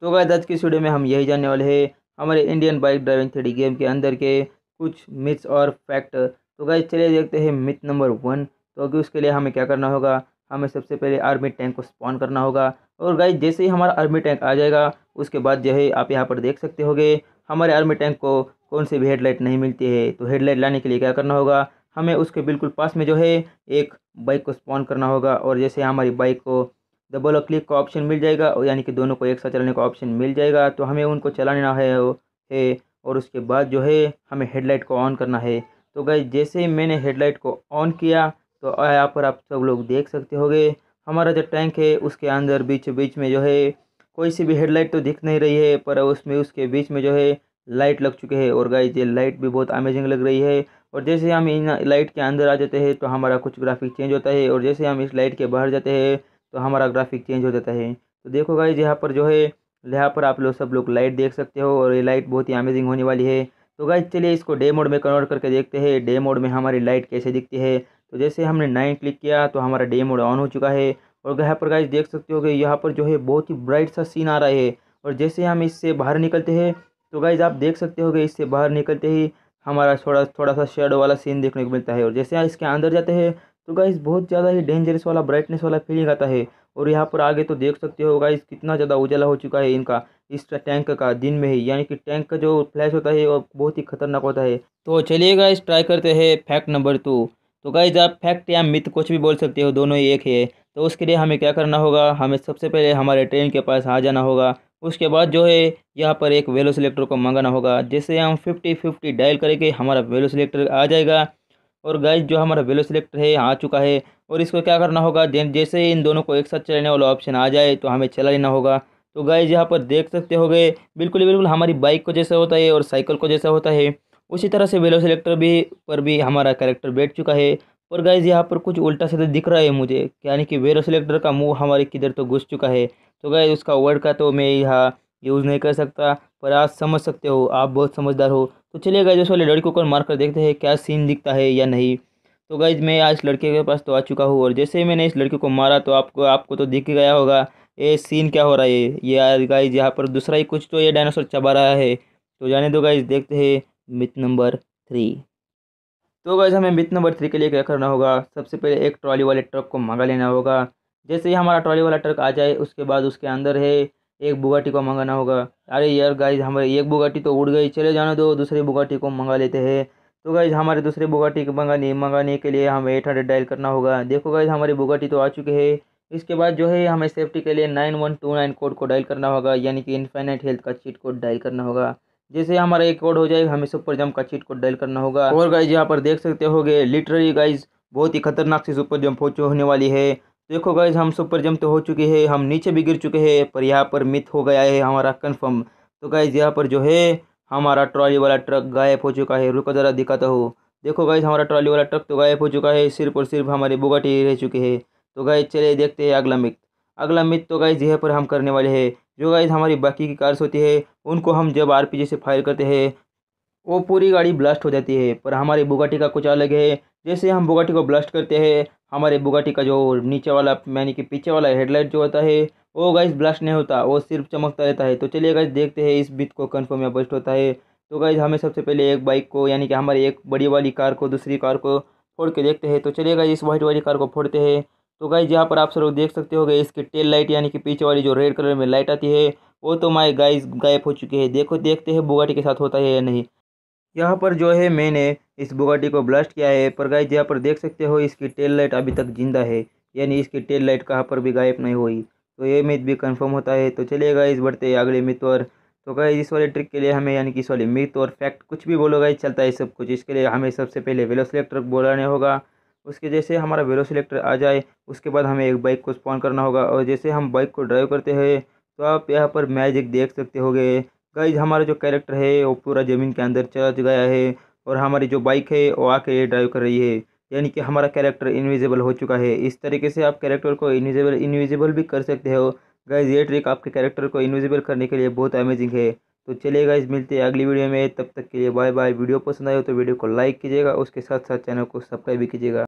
तो गाय आज की स्टूडियो वीडियो में हम यही जानने वाले हैं हमारे Indian bike driving three game के अंदर के कुछ मिथ्स और फैक्ट तो गाय चलिए देखते हैं मिथ नंबर वन तो अभी उसके लिए हमें क्या करना होगा हमें सबसे पहले आर्मी टैंक को स्पॉन करना होगा और गाय जैसे ही हमारा आर्मी टैंक आ जाएगा उसके बाद जो है आप यहाँ पर देख सकते गए हमारे आर्मी टैंक को कौन सी भी हेडलाइट नहीं मिलती है तो हेडलाइट लाने के लिए क्या करना होगा हमें उसके बिल्कुल पास में जो है एक बाइक को स्पॉन करना होगा और जैसे हमारी बाइक को डबल क्लिक का ऑप्शन मिल जाएगा और यानी कि दोनों को एक साथ चलाने का ऑप्शन मिल जाएगा तो हमें उनको चलाना है है और उसके बाद जो है हमें हेडलाइट को ऑन करना है तो गई जैसे ही मैंने हेडलाइट को ऑन किया तो यहाँ पर आप सब लोग देख सकते होगे हमारा जो टैंक है उसके अंदर बीच बीच में जो है कोई सी भी हेडलाइट तो दिख नहीं रही है पर उसमें उसके बीच में जो है लाइट लग चुके हैं और गाइज ये लाइट भी बहुत अमेजिंग लग रही है और जैसे हम इन लाइट के अंदर आ जाते हैं तो हमारा कुछ ग्राफिक चेंज होता है और जैसे हम इस लाइट के बाहर जाते हैं तो हमारा ग्राफिक चेंज हो जाता है तो देखो गाइज यहाँ पर जो है यहाँ पर आप लोग सब लोग लाइट देख सकते हो और ये लाइट बहुत ही अमेजिंग होने वाली है तो गाइज चलिए इसको डे मोड में कन्वर्ट करके देखते हैं डे मोड में हमारी लाइट कैसे दिखती है तो जैसे हमने नाइन क्लिक किया तो हमारा डे मोड ऑन हो चुका है और यहाँ पर गाइज देख सकते हो कि यहाँ पर जो है बहुत ही ब्राइट सा सीन आ रहा है और जैसे हम इससे बाहर निकलते हैं तो गाइज आप देख सकते हो कि इससे बाहर निकलते ही हमारा थोड़ा थोड़ा सा शेडो वाला सीन देखने को मिलता है और जैसे इसके अंदर जाते हैं तो गाइस बहुत ज़्यादा ही डेंजरस वाला ब्राइटनेस वाला फीलिंग आता है और यहाँ पर आगे तो देख सकते हो गाइस कितना ज़्यादा उजाला हो चुका है इनका इस टैंक का दिन में ही यानी कि टैंक का जो फ्लैश होता है वो बहुत ही खतरनाक होता है तो चलिए गाइस ट्राई करते हैं फैक्ट नंबर टू तो गाइज आप फैक्ट या मिथ कुछ भी बोल सकते हो दोनों ही एक है तो उसके लिए हमें क्या करना होगा हमें सबसे पहले हमारे ट्रेन के पास आ जाना होगा उसके बाद जो है यहाँ पर एक वेलो सिलेक्टर को मंगाना होगा जैसे हम फिफ्टी फिफ्टी डायल करेंगे हमारा वेलो सिलेक्टर आ जाएगा और गाइज जो हमारा वेलो सिलेक्टर है आ चुका है और इसको क्या करना होगा जैसे इन दोनों को एक साथ चलाने वाला ऑप्शन आ जाए तो हमें चला लेना होगा तो गाइज यहाँ पर देख सकते हो गए बिल्कुल बिल्कुल हमारी बाइक को जैसा होता है और साइकिल को जैसा होता है उसी तरह से वेलो सिलेक्टर भी पर भी हमारा करेक्टर बैठ चुका है और गाइज यहाँ पर कुछ उल्टा सीधा दिख रहा है मुझे यानी कि वेलो सिलेक्टर का मुँह हमारे किधर तो घुस चुका है तो गाइज उसका वर्ड का तो मैं यहाँ यूज़ नहीं कर सकता पर आप समझ सकते हो आप बहुत समझदार हो तो चलिए गाइज वाले लड़की को मार कर देखते हैं क्या सीन दिखता है या नहीं तो गाइज मैं आज लड़के के पास तो आ चुका हूँ और जैसे ही मैंने इस लड़के को मारा तो आपको आपको तो दिख गया होगा ये सीन क्या हो रहा है यार गाइज यहाँ पर दूसरा ही कुछ तो ये डायनासोर चबा रहा है तो जाने दो गाइज देखते हैं मिथ नंबर थ्री तो गाइज हमें मिथ नंबर थ्री के लिए क्या करना होगा सबसे पहले एक ट्रॉली वाले ट्रक को मंगा लेना होगा जैसे ही हमारा ट्रॉली वाला ट्रक आ जाए उसके बाद उसके अंदर है एक बुगाटी को मंगाना होगा अरे यार गाइज हमारे एक बुगाटी तो उड़ गई चले जाने दो दूसरी बुगाटी को मंगा लेते हैं तो गाइज हमारे दूसरे बुगाटी को मंगाने मंगाने के लिए हमें एट हंड्रेड डायल करना होगा देखो गाइज हमारी बुगाटी तो आ चुके है इसके बाद जो है हमें सेफ्टी के लिए nine one two nine code को डायल करना होगा यानी कि इन्फाइनाइट हेल्थ का चीट कोड डायल करना होगा जैसे हमारा एक कोड हो जाएगा हमें सुपर जंप का चीट कोड डायल करना होगा और गाइज यहाँ पर देख सकते गए लिटरली गाइज बहुत ही खतरनाक सी सुपर जंप होने वाली है देखो गाइज हम सुपर जम तो हो चुके हैं हम नीचे भी गिर चुके हैं पर यहाँ पर मिथ हो गया है हमारा कन्फर्म तो गाइज यहाँ पर जो है हमारा ट्रॉली वाला ट्रक गायब हो चुका है रुको ज़रा दिखाता हो देखो गाइज हमारा ट्रॉली वाला ट्रक तो गायब हो चुका है सिर्फ और सिर्फ हमारे बुगाटी रह चुके हैं तो गाइज चले देखते हैं अगला मिथ अगला मिथ तो गाइज यहाँ पर हम करने वाले हैं जो गाइज हमारी बाकी की कार्स होती है उनको हम जब आर से फायर करते हैं वो पूरी गाड़ी ब्लास्ट हो जाती है पर हमारी बुगाटी का कुछ अलग है जैसे हम बुगाटी को ब्लास्ट करते हैं हमारे बुगाटी का जो नीचे वाला यानी कि पीछे वाला हेडलाइट जो होता है वो गाइस ब्लास्ट नहीं होता वो सिर्फ चमकता रहता है तो चलिए गाइस देखते हैं इस बीत को कन्फर्म या बस्ट होता है तो गाइज हमें सबसे पहले एक बाइक को यानी कि हमारी एक बड़ी वाली कार को दूसरी कार को फोड़ के देखते हैं तो चलिए गाइज इस व्हाइट वाली कार को फोड़ते हैं तो गाइज यहाँ पर आप सब लोग देख सकते हो गए इसकी टेल लाइट यानी कि पीछे वाली जो रेड कलर में लाइट आती है वो तो माए गाइज गायब हो चुकी है देखो देखते हैं बुगाटी के साथ होता है या नहीं यहाँ पर जो है मैंने इस बुगाटी को ब्लास्ट किया है पर गाइज यहाँ पर देख सकते हो इसकी टेल लाइट अभी तक जिंदा है यानी इसकी टेल लाइट कहाँ पर भी गायब नहीं हुई तो ये मिथ भी कंफर्म होता है तो चलिए गाइज बढ़ते अगले मिथ और तो गाइज इस वाले ट्रिक के लिए हमें यानी कि इस वाले मिथ और फैक्ट कुछ भी बोलो गाइज चलता है सब कुछ इसके लिए हमें सबसे पहले वेलो सिलेक्टर बुलाने होगा उसके जैसे हमारा वेलो सिलेक्टर आ जाए उसके बाद हमें एक बाइक को स्पॉन करना होगा और जैसे हम बाइक को ड्राइव करते हैं तो आप यहाँ पर मैजिक देख सकते हो गाइज हमारा जो कैरेक्टर है वो पूरा ज़मीन के अंदर चला गया है और हमारी जो बाइक है वो आके ड्राइव कर रही है यानी कि हमारा कैरेक्टर इनविजिबल हो चुका है इस तरीके से आप कैरेक्टर को इनविजिबल इनविजिबल भी कर सकते हो गाइज ये ट्रिक आपके कैरेक्टर को इनविजिबल करने के लिए बहुत अमेजिंग है तो चलिए गाइज मिलते हैं अगली वीडियो में तब तक के लिए बाय बाय वीडियो पसंद आए तो वीडियो को लाइक कीजिएगा उसके साथ साथ चैनल को सब्सक्राइब भी कीजिएगा